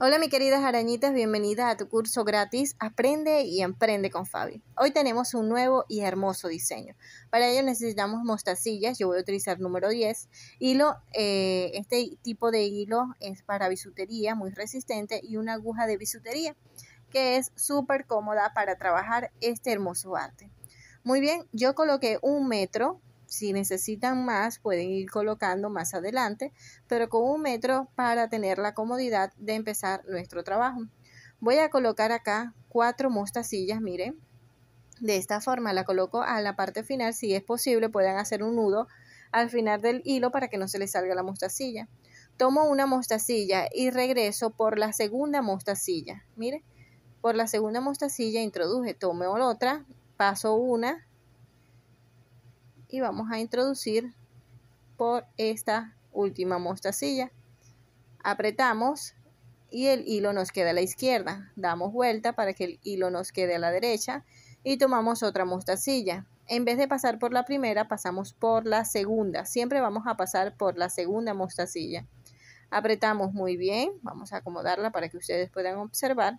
Hola mi queridas arañitas, bienvenidas a tu curso gratis Aprende y Emprende con Fabi. Hoy tenemos un nuevo y hermoso diseño. Para ello necesitamos mostacillas, yo voy a utilizar número 10. Hilo, eh, este tipo de hilo es para bisutería, muy resistente, y una aguja de bisutería que es súper cómoda para trabajar este hermoso arte. Muy bien, yo coloqué un metro si necesitan más, pueden ir colocando más adelante, pero con un metro para tener la comodidad de empezar nuestro trabajo. Voy a colocar acá cuatro mostacillas, miren. De esta forma la coloco a la parte final, si es posible pueden hacer un nudo al final del hilo para que no se les salga la mostacilla. Tomo una mostacilla y regreso por la segunda mostacilla, miren. Por la segunda mostacilla introduje, tomo otra, paso una, y vamos a introducir por esta última mostacilla. Apretamos y el hilo nos queda a la izquierda. Damos vuelta para que el hilo nos quede a la derecha y tomamos otra mostacilla. En vez de pasar por la primera, pasamos por la segunda. Siempre vamos a pasar por la segunda mostacilla. Apretamos muy bien, vamos a acomodarla para que ustedes puedan observar.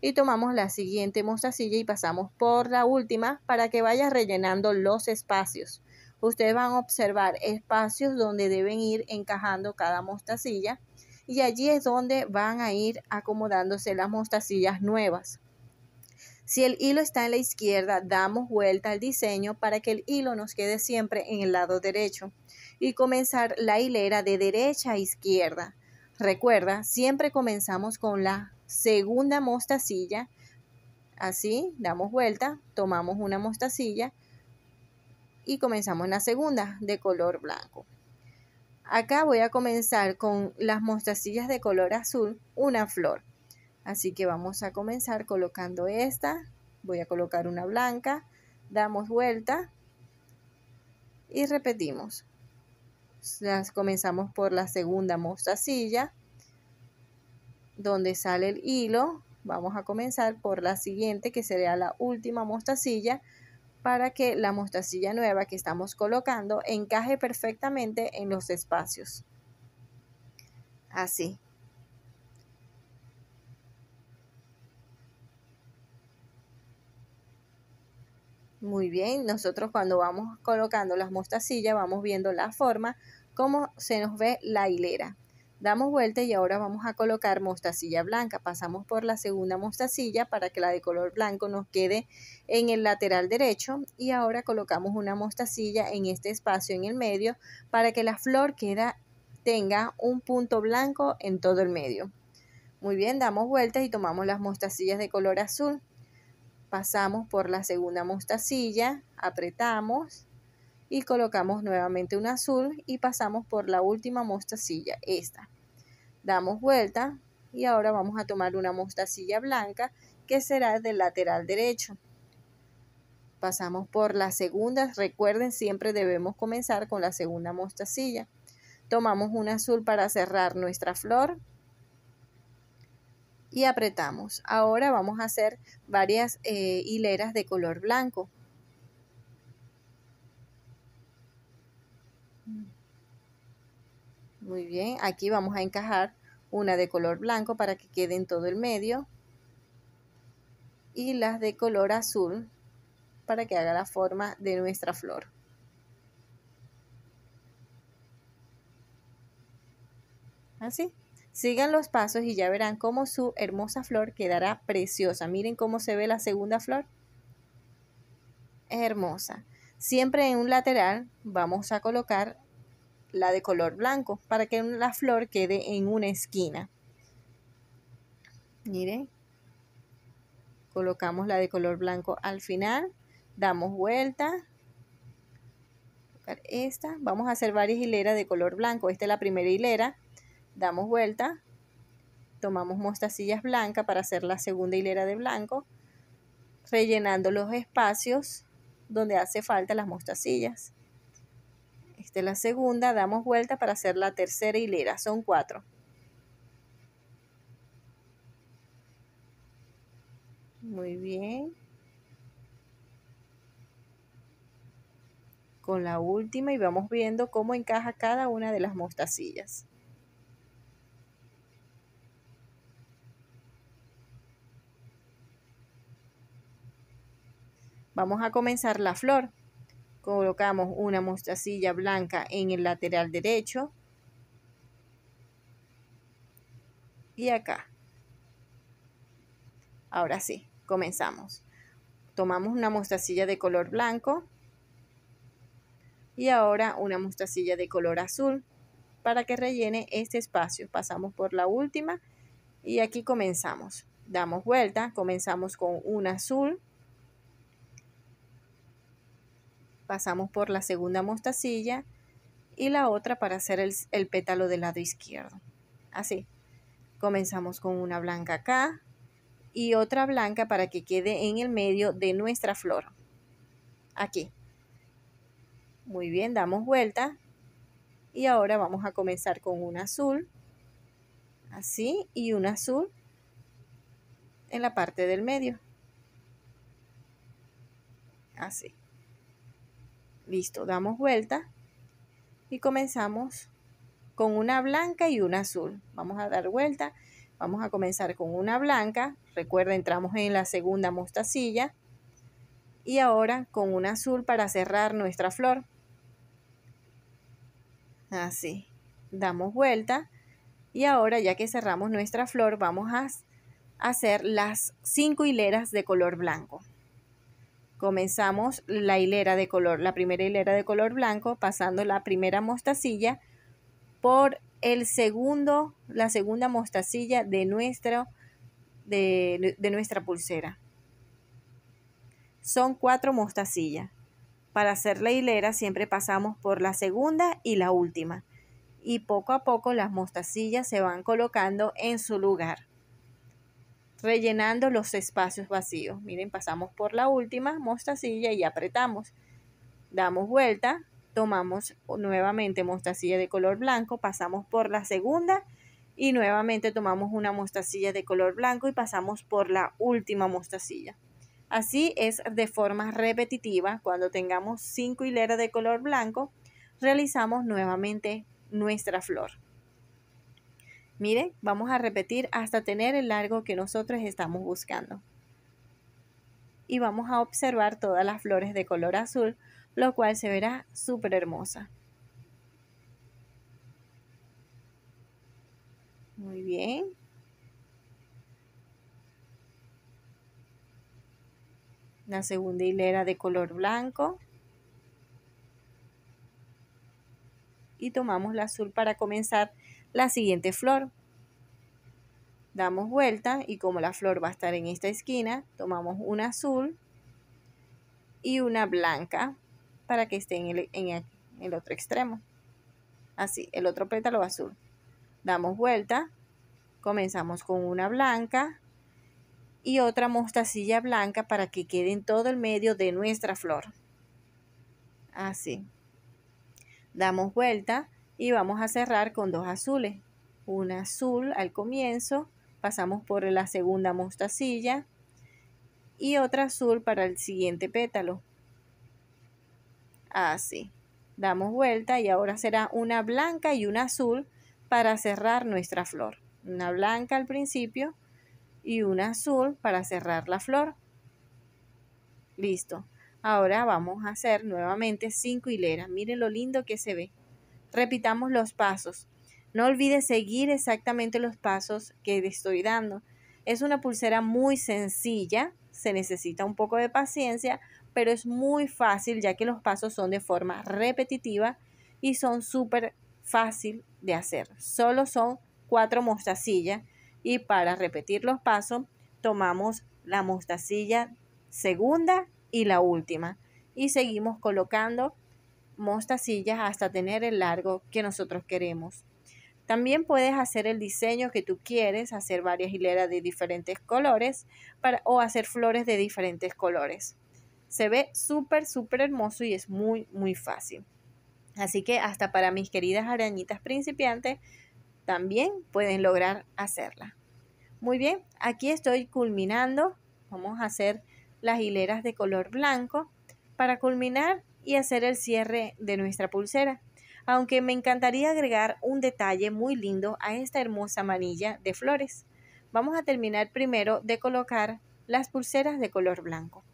Y tomamos la siguiente mostacilla y pasamos por la última para que vaya rellenando los espacios ustedes van a observar espacios donde deben ir encajando cada mostacilla y allí es donde van a ir acomodándose las mostacillas nuevas. Si el hilo está en la izquierda, damos vuelta al diseño para que el hilo nos quede siempre en el lado derecho y comenzar la hilera de derecha a izquierda. Recuerda, siempre comenzamos con la segunda mostacilla, así, damos vuelta, tomamos una mostacilla y comenzamos la segunda de color blanco. Acá voy a comenzar con las mostacillas de color azul, una flor. Así que vamos a comenzar colocando esta, voy a colocar una blanca, damos vuelta y repetimos. Las comenzamos por la segunda mostacilla, donde sale el hilo, vamos a comenzar por la siguiente que sería la última mostacilla para que la mostacilla nueva que estamos colocando encaje perfectamente en los espacios. Así. Muy bien, nosotros cuando vamos colocando las mostacillas vamos viendo la forma, cómo se nos ve la hilera. Damos vuelta y ahora vamos a colocar mostacilla blanca. Pasamos por la segunda mostacilla para que la de color blanco nos quede en el lateral derecho y ahora colocamos una mostacilla en este espacio en el medio para que la flor queda, tenga un punto blanco en todo el medio. Muy bien, damos vueltas y tomamos las mostacillas de color azul. Pasamos por la segunda mostacilla, apretamos y colocamos nuevamente un azul y pasamos por la última mostacilla, esta. Damos vuelta y ahora vamos a tomar una mostacilla blanca que será del lateral derecho. Pasamos por la segunda, recuerden siempre debemos comenzar con la segunda mostacilla. Tomamos un azul para cerrar nuestra flor y apretamos. Ahora vamos a hacer varias eh, hileras de color blanco. Muy bien, aquí vamos a encajar una de color blanco para que quede en todo el medio y las de color azul para que haga la forma de nuestra flor. Así. Sigan los pasos y ya verán cómo su hermosa flor quedará preciosa. Miren cómo se ve la segunda flor. Hermosa. Siempre en un lateral vamos a colocar la de color blanco para que la flor quede en una esquina. Miren, colocamos la de color blanco al final, damos vuelta. Esta, vamos a hacer varias hileras de color blanco. Esta es la primera hilera, damos vuelta, tomamos mostacillas blancas para hacer la segunda hilera de blanco, rellenando los espacios donde hace falta las mostacillas. De la segunda damos vuelta para hacer la tercera hilera, son cuatro. Muy bien. Con la última y vamos viendo cómo encaja cada una de las mostacillas. Vamos a comenzar la flor. Colocamos una mostacilla blanca en el lateral derecho. Y acá. Ahora sí, comenzamos. Tomamos una mostacilla de color blanco. Y ahora una mostacilla de color azul para que rellene este espacio. Pasamos por la última y aquí comenzamos. Damos vuelta, comenzamos con un azul pasamos por la segunda mostacilla y la otra para hacer el, pétalo del lado izquierdo. Así. Comenzamos con una blanca acá y otra blanca para que quede en el medio de nuestra flor. Aquí. Muy bien, damos vuelta. Y ahora vamos a comenzar con un azul. Así. Y un azul en la parte del medio. Así. Listo, damos vuelta y comenzamos con una blanca y una azul. Vamos a dar vuelta, vamos a comenzar con una blanca, recuerda entramos en la segunda mostacilla y ahora con una azul para cerrar nuestra flor. Así, damos vuelta y ahora ya que cerramos nuestra flor vamos a hacer las cinco hileras de color blanco. Comenzamos la hilera de color, la primera hilera de color blanco, pasando la primera mostacilla por el segundo, la segunda mostacilla de, nuestro, de, de nuestra pulsera. Son cuatro mostacillas. Para hacer la hilera siempre pasamos por la segunda y la última. Y poco a poco las mostacillas se van colocando en su lugar rellenando los espacios vacíos. Miren, pasamos por la última mostacilla y apretamos. Damos vuelta, tomamos nuevamente mostacilla de color blanco, pasamos por la segunda y nuevamente tomamos una mostacilla de color blanco y pasamos por la última mostacilla. Así es de forma repetitiva. Cuando tengamos cinco hileras de color blanco, realizamos nuevamente nuestra flor. Miren, vamos a repetir hasta tener el largo que nosotros estamos buscando. Y vamos a observar todas las flores de color azul, lo cual se verá súper hermosa. Muy bien. La segunda hilera de color blanco. Y tomamos la azul para comenzar la siguiente flor. Damos vuelta y como la flor va a estar en esta esquina, tomamos una azul y una blanca para que esté en el, otro extremo. Así, el otro pétalo azul. Damos vuelta, comenzamos con una blanca y otra mostacilla blanca para que quede en todo el medio de nuestra flor. Así. Damos vuelta y vamos a cerrar con dos azules. una azul al comienzo, pasamos por la segunda mostacilla y otra azul para el siguiente pétalo. Así. Damos vuelta y ahora será una blanca y una azul para cerrar nuestra flor. Una blanca al principio y una azul para cerrar la flor. Listo. Ahora vamos a hacer nuevamente cinco hileras. Miren lo lindo que se ve. Repitamos los pasos. No olvides seguir exactamente los pasos que le estoy dando. Es una pulsera muy sencilla, se necesita un poco de paciencia, pero es muy fácil ya que los pasos son de forma repetitiva y son súper fácil de hacer. Solo son cuatro mostacillas y para repetir los pasos tomamos la mostacilla segunda y la última y seguimos colocando mostacillas hasta tener el largo que nosotros queremos. También puedes hacer el diseño que tú quieres, hacer varias hileras de diferentes colores para, o hacer flores de diferentes colores. Se ve súper, súper hermoso y es muy, muy fácil. Así que hasta para mis queridas arañitas principiantes, también pueden lograr hacerla. Muy bien, aquí estoy culminando. Vamos a hacer las hileras de color blanco. Para culminar, y hacer el cierre de nuestra pulsera. Aunque me encantaría agregar un detalle muy lindo a esta hermosa manilla de flores. Vamos a terminar primero de colocar las pulseras de color blanco.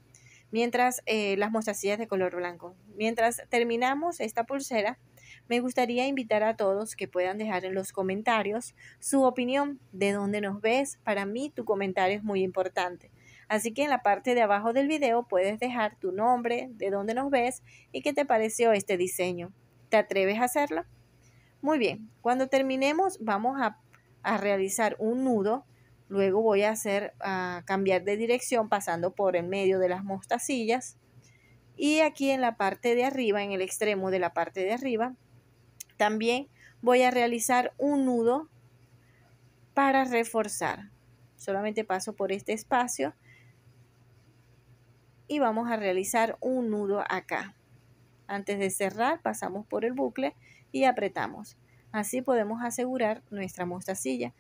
Mientras eh, las mostacillas de color blanco. Mientras terminamos esta pulsera, me gustaría invitar a todos que puedan dejar en los comentarios su opinión de dónde nos ves. Para mí tu comentario es muy importante. Así que en la parte de abajo del video puedes dejar tu nombre, de dónde nos ves y qué te pareció este diseño. ¿Te atreves a hacerlo? Muy bien, cuando terminemos vamos a, a realizar un nudo. Luego voy a hacer a cambiar de dirección pasando por el medio de las mostacillas. Y aquí en la parte de arriba, en el extremo de la parte de arriba, también voy a realizar un nudo para reforzar. Solamente paso por este espacio y vamos a realizar un nudo acá. Antes de cerrar pasamos por el bucle y apretamos. Así podemos asegurar nuestra mostacilla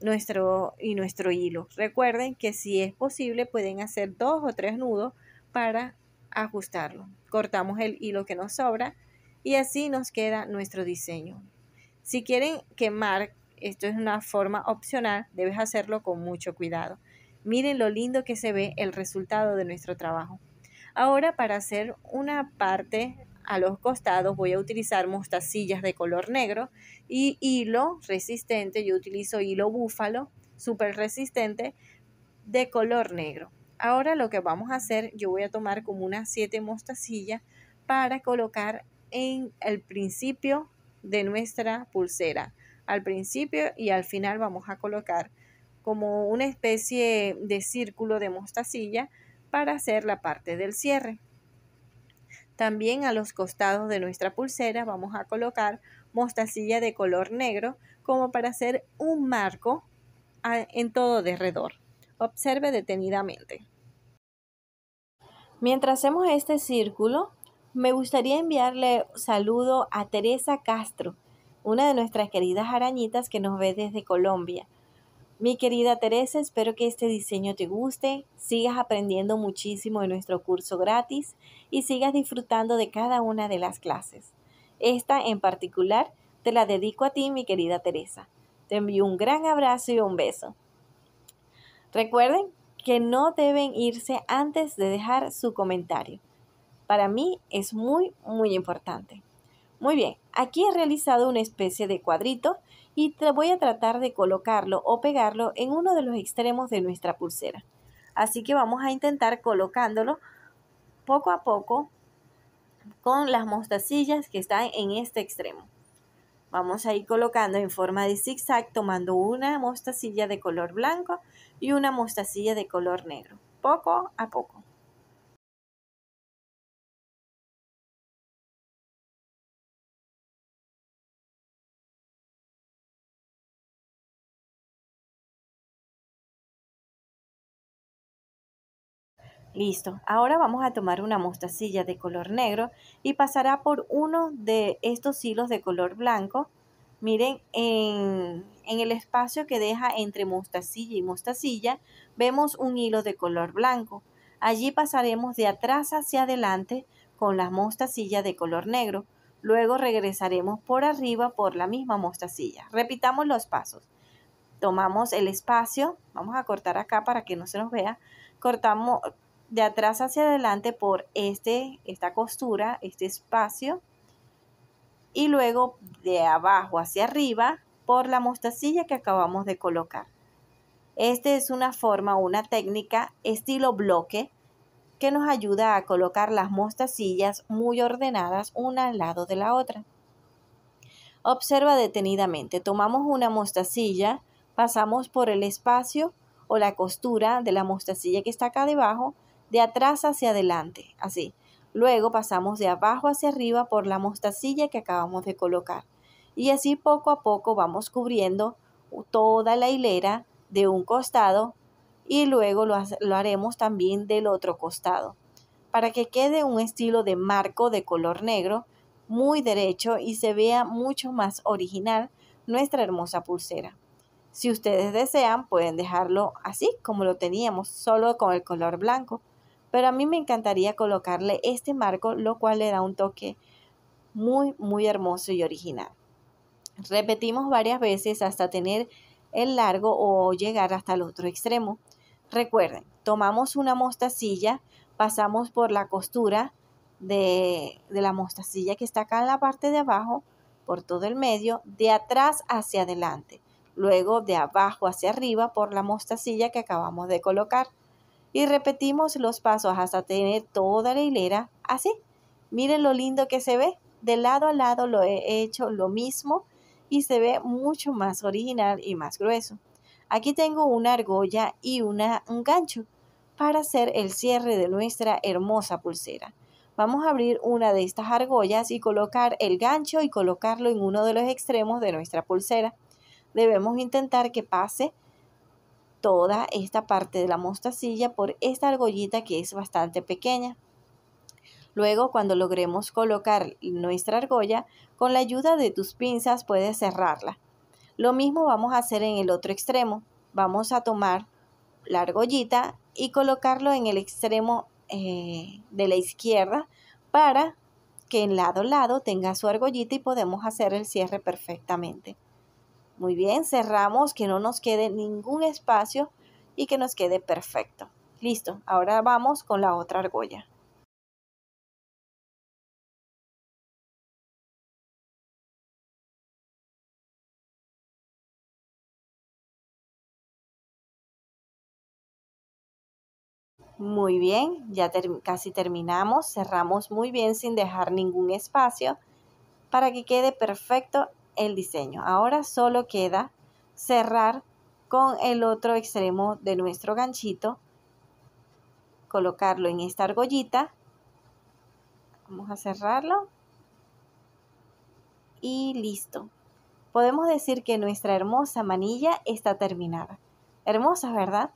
nuestro, y nuestro hilo. Recuerden que si es posible pueden hacer dos o tres nudos para ajustarlo. Cortamos el hilo que nos sobra y así nos queda nuestro diseño. Si quieren quemar, esto es una forma opcional, debes hacerlo con mucho cuidado. Miren lo lindo que se ve el resultado de nuestro trabajo. Ahora para hacer una parte a los costados voy a utilizar mostacillas de color negro y hilo resistente, yo utilizo hilo búfalo, súper resistente, de color negro. Ahora lo que vamos a hacer, yo voy a tomar como unas 7 mostacillas para colocar en el principio de nuestra pulsera. Al principio y al final vamos a colocar como una especie de círculo de mostacilla para hacer la parte del cierre. También a los costados de nuestra pulsera vamos a colocar mostacilla de color negro como para hacer un marco en todo derredor. Observe detenidamente. Mientras hacemos este círculo, me gustaría enviarle saludo a Teresa Castro, una de nuestras queridas arañitas que nos ve desde Colombia. Mi querida Teresa, espero que este diseño te guste, sigas aprendiendo muchísimo en nuestro curso gratis y sigas disfrutando de cada una de las clases. Esta en particular te la dedico a ti, mi querida Teresa. Te envío un gran abrazo y un beso. Recuerden que no deben irse antes de dejar su comentario. Para mí es muy, muy importante. Muy bien, aquí he realizado una especie de cuadrito y voy a tratar de colocarlo o pegarlo en uno de los extremos de nuestra pulsera. Así que vamos a intentar colocándolo poco a poco con las mostacillas que están en este extremo. Vamos a ir colocando en forma de zigzag tomando una mostacilla de color blanco y una mostacilla de color negro, poco a poco. Listo. Ahora vamos a tomar una mostacilla de color negro y pasará por uno de estos hilos de color blanco. Miren, en, el espacio que deja entre mostacilla y mostacilla, vemos un hilo de color blanco. Allí pasaremos de atrás hacia adelante con la mostacilla de color negro. Luego regresaremos por arriba por la misma mostacilla. Repitamos los pasos. Tomamos el espacio, vamos a cortar acá para que no se nos vea. Cortamos, de atrás hacia adelante por este, esta costura, este espacio, y luego de abajo hacia arriba por la mostacilla que acabamos de colocar. Esta es una forma, una técnica estilo bloque que nos ayuda a colocar las mostacillas muy ordenadas una al lado de la otra. Observa detenidamente, tomamos una mostacilla, pasamos por el espacio o la costura de la mostacilla que está acá debajo de atrás hacia adelante, así. Luego pasamos de abajo hacia arriba por la mostacilla que acabamos de colocar. Y así poco a poco vamos cubriendo toda la hilera de un costado y luego lo, haremos también del otro costado para que quede un estilo de marco de color negro muy derecho y se vea mucho más original nuestra hermosa pulsera. Si ustedes desean pueden dejarlo así como lo teníamos, solo con el color blanco, pero a mí me encantaría colocarle este marco, lo cual le da un toque muy, muy hermoso y original. Repetimos varias veces hasta tener el largo o llegar hasta el otro extremo. Recuerden, tomamos una mostacilla, pasamos por la costura de, de, la mostacilla que está acá en la parte de abajo, por todo el medio, de atrás hacia adelante, luego de abajo hacia arriba por la mostacilla que acabamos de colocar. Y repetimos los pasos hasta tener toda la hilera así. Miren lo lindo que se ve. De lado a lado lo he hecho lo mismo y se ve mucho más original y más grueso. Aquí tengo una argolla y una, un gancho para hacer el cierre de nuestra hermosa pulsera. Vamos a abrir una de estas argollas y colocar el gancho y colocarlo en uno de los extremos de nuestra pulsera. Debemos intentar que pase toda esta parte de la mostacilla por esta argollita que es bastante pequeña. Luego, cuando logremos colocar nuestra argolla, con la ayuda de tus pinzas puedes cerrarla. Lo mismo vamos a hacer en el otro extremo. Vamos a tomar la argollita y colocarlo en el extremo eh, de la izquierda para que en lado a lado tenga su argollita y podemos hacer el cierre perfectamente. Muy bien, cerramos, que no nos quede ningún espacio y que nos quede perfecto. Listo, ahora vamos con la otra argolla. Muy bien, ya casi terminamos, cerramos muy bien sin dejar ningún espacio para que quede perfecto el diseño. Ahora solo queda cerrar con el otro extremo de nuestro ganchito, colocarlo en esta argollita, vamos a cerrarlo y listo. Podemos decir que nuestra hermosa manilla está terminada. Hermosa, ¿verdad?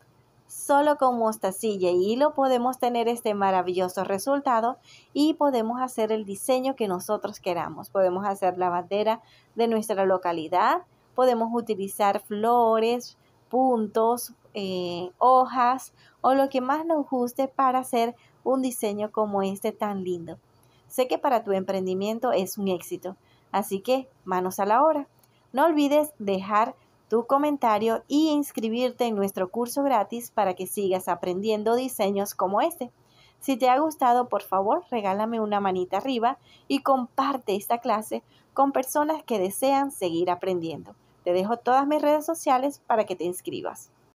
Solo con mostacilla y hilo podemos tener este maravilloso resultado y podemos hacer el diseño que nosotros queramos. Podemos hacer la bandera de nuestra localidad, podemos utilizar flores, puntos, eh, hojas o lo que más nos guste para hacer un diseño como este tan lindo. Sé que para tu emprendimiento es un éxito, así que manos a la obra. No olvides dejar tu comentario y inscribirte en nuestro curso gratis para que sigas aprendiendo diseños como este. Si te ha gustado, por favor, regálame una manita arriba y comparte esta clase con personas que desean seguir aprendiendo. Te dejo todas mis redes sociales para que te inscribas.